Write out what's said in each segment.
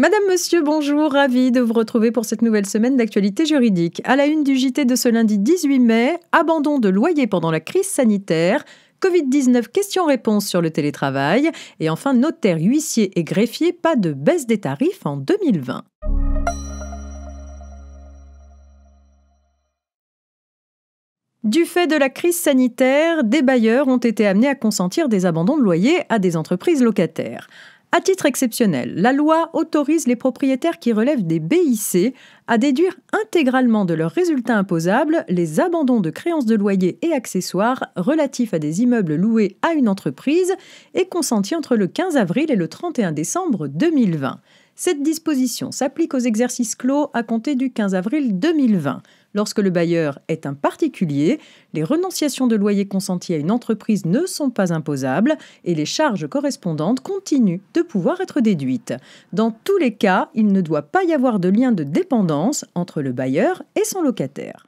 Madame, Monsieur, bonjour, ravi de vous retrouver pour cette nouvelle semaine d'actualité juridique. À la une du JT de ce lundi 18 mai, abandon de loyer pendant la crise sanitaire, Covid-19, questions-réponses sur le télétravail, et enfin notaire, huissier et greffier, pas de baisse des tarifs en 2020. Du fait de la crise sanitaire, des bailleurs ont été amenés à consentir des abandons de loyer à des entreprises locataires. À titre exceptionnel, la loi autorise les propriétaires qui relèvent des BIC à déduire intégralement de leurs résultats imposables les abandons de créances de loyers et accessoires relatifs à des immeubles loués à une entreprise et consentis entre le 15 avril et le 31 décembre 2020. Cette disposition s'applique aux exercices clos à compter du 15 avril 2020. Lorsque le bailleur est un particulier, les renonciations de loyer consenties à une entreprise ne sont pas imposables et les charges correspondantes continuent de pouvoir être déduites. Dans tous les cas, il ne doit pas y avoir de lien de dépendance entre le bailleur et son locataire.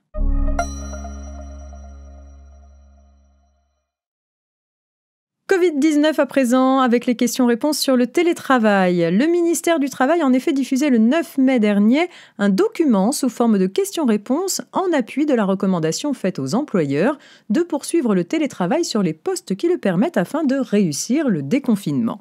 Covid-19 à présent, avec les questions-réponses sur le télétravail. Le ministère du Travail en effet diffusé le 9 mai dernier un document sous forme de questions-réponses en appui de la recommandation faite aux employeurs de poursuivre le télétravail sur les postes qui le permettent afin de réussir le déconfinement.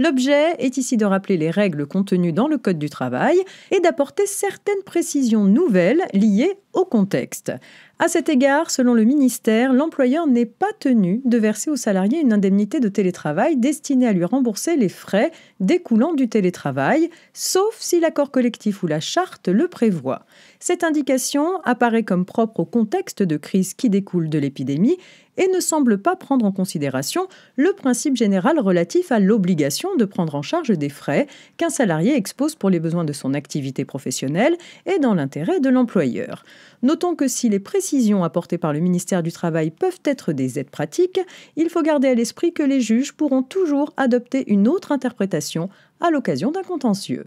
L'objet est ici de rappeler les règles contenues dans le Code du travail et d'apporter certaines précisions nouvelles liées au contexte. À cet égard, selon le ministère, l'employeur n'est pas tenu de verser au salarié une indemnité de télétravail destinée à lui rembourser les frais découlant du télétravail, sauf si l'accord collectif ou la charte le prévoit. Cette indication apparaît comme propre au contexte de crise qui découle de l'épidémie et ne semble pas prendre en considération le principe général relatif à l'obligation de prendre en charge des frais qu'un salarié expose pour les besoins de son activité professionnelle et dans l'intérêt de l'employeur. Notons que si les précisions apportées par le ministère du Travail peuvent être des aides pratiques, il faut garder à l'esprit que les juges pourront toujours adopter une autre interprétation à l'occasion d'un contentieux.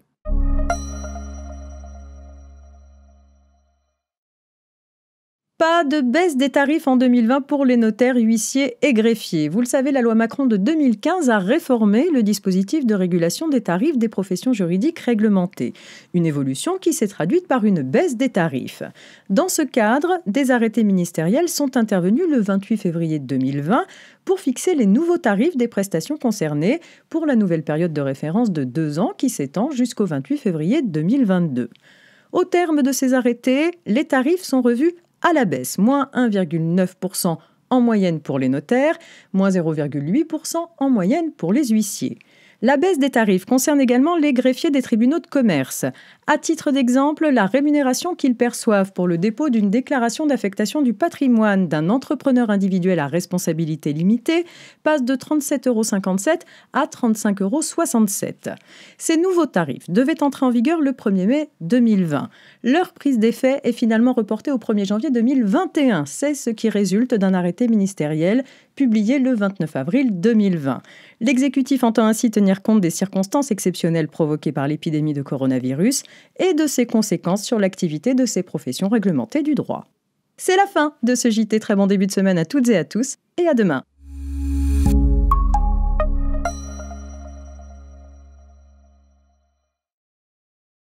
pas de baisse des tarifs en 2020 pour les notaires, huissiers et greffiers. Vous le savez, la loi Macron de 2015 a réformé le dispositif de régulation des tarifs des professions juridiques réglementées. Une évolution qui s'est traduite par une baisse des tarifs. Dans ce cadre, des arrêtés ministériels sont intervenus le 28 février 2020 pour fixer les nouveaux tarifs des prestations concernées pour la nouvelle période de référence de deux ans qui s'étend jusqu'au 28 février 2022. Au terme de ces arrêtés, les tarifs sont revus à la baisse, moins 1,9% en moyenne pour les notaires, moins 0,8% en moyenne pour les huissiers. La baisse des tarifs concerne également les greffiers des tribunaux de commerce. À titre d'exemple, la rémunération qu'ils perçoivent pour le dépôt d'une déclaration d'affectation du patrimoine d'un entrepreneur individuel à responsabilité limitée passe de 37,57 euros à 35,67 euros. Ces nouveaux tarifs devaient entrer en vigueur le 1er mai 2020. Leur prise d'effet est finalement reportée au 1er janvier 2021. C'est ce qui résulte d'un arrêté ministériel publié le 29 avril 2020. L'exécutif entend ainsi tenir compte des circonstances exceptionnelles provoquées par l'épidémie de coronavirus et de ses conséquences sur l'activité de ces professions réglementées du droit. C'est la fin de ce JT, très bon début de semaine à toutes et à tous, et à demain.